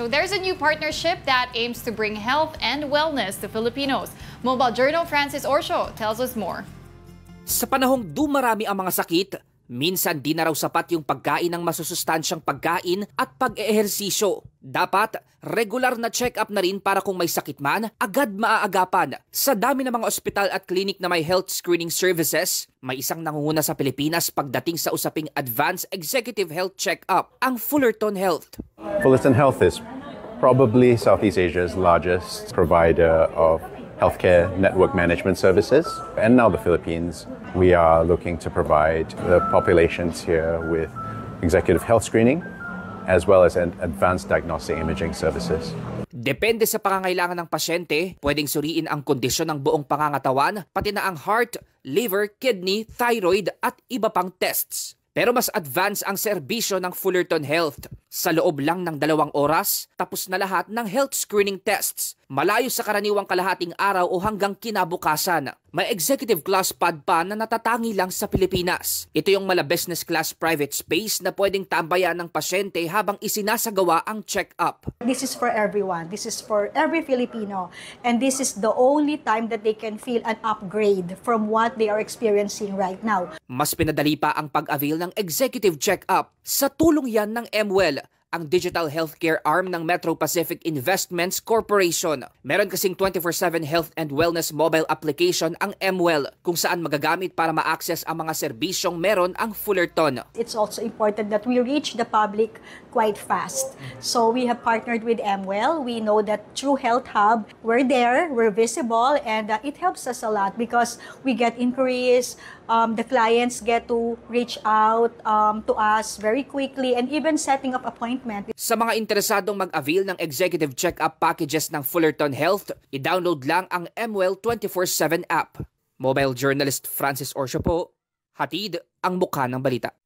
So there's a new partnership that aims to bring health and wellness to Filipinos. Mobile Journal Francis Orsho tells us more. Sa panahong dumarami ang mga sakit, Minsan di na raw sapat yung pagkain ng masusustansyang pagkain at pag-eehersisyo. Dapat, regular na check-up na rin para kung may sakit man, agad maaagapan. Sa dami ng mga ospital at klinik na may health screening services, may isang nangunguna sa Pilipinas pagdating sa usaping Advanced Executive Health Check-up, ang Fullerton Health. Fullerton Health is probably Southeast Asia's largest provider of healthcare network management services. And now the Philippines, we are looking to provide the populations here with executive health screening as well as advanced diagnostic imaging services. Depende sa pangangailangan ng pasyente, pwedeng suriin ang kondisyon ng buong pangangatawan, pati na ang heart, liver, kidney, thyroid at iba pang tests. Pero mas advanced ang serbisyo ng Fullerton Health sa loob lang ng dalawang oras, tapos na lahat ng health screening tests, malayo sa karaniwang kalahating araw o hanggang kinabukasan. May executive class pad pa na natatangi lang sa Pilipinas. Ito yung mala business class private space na pwedeng tambayan ng pasyente habang isinasagawa ang check-up. This is for everyone. This is for every Filipino. And this is the only time that they can feel an upgrade from what they are experiencing right now. Mas pinadali pa ang pag-avail ng executive check-up. Sa tulong yan ng MWEL, ang digital healthcare arm ng Metro Pacific Investments Corporation. Meron kasing 24-7 health and wellness mobile application ang MWell kung saan magagamit para ma-access ang mga serbisyong meron ang Fullerton. It's also important that we reach the public quite fast. So we have partnered with MWell. We know that through Health Hub, we're there, we're visible, and uh, it helps us a lot because we get inquiries, um, the clients get to reach out um, to us very quickly and even setting up appointment. Sa mga interesadong mag-avail ng executive check-up packages ng Fullerton Health, i-download lang ang MWell 24-7 app. Mobile journalist Francis Orsio po, hatid ang mukha ng balita.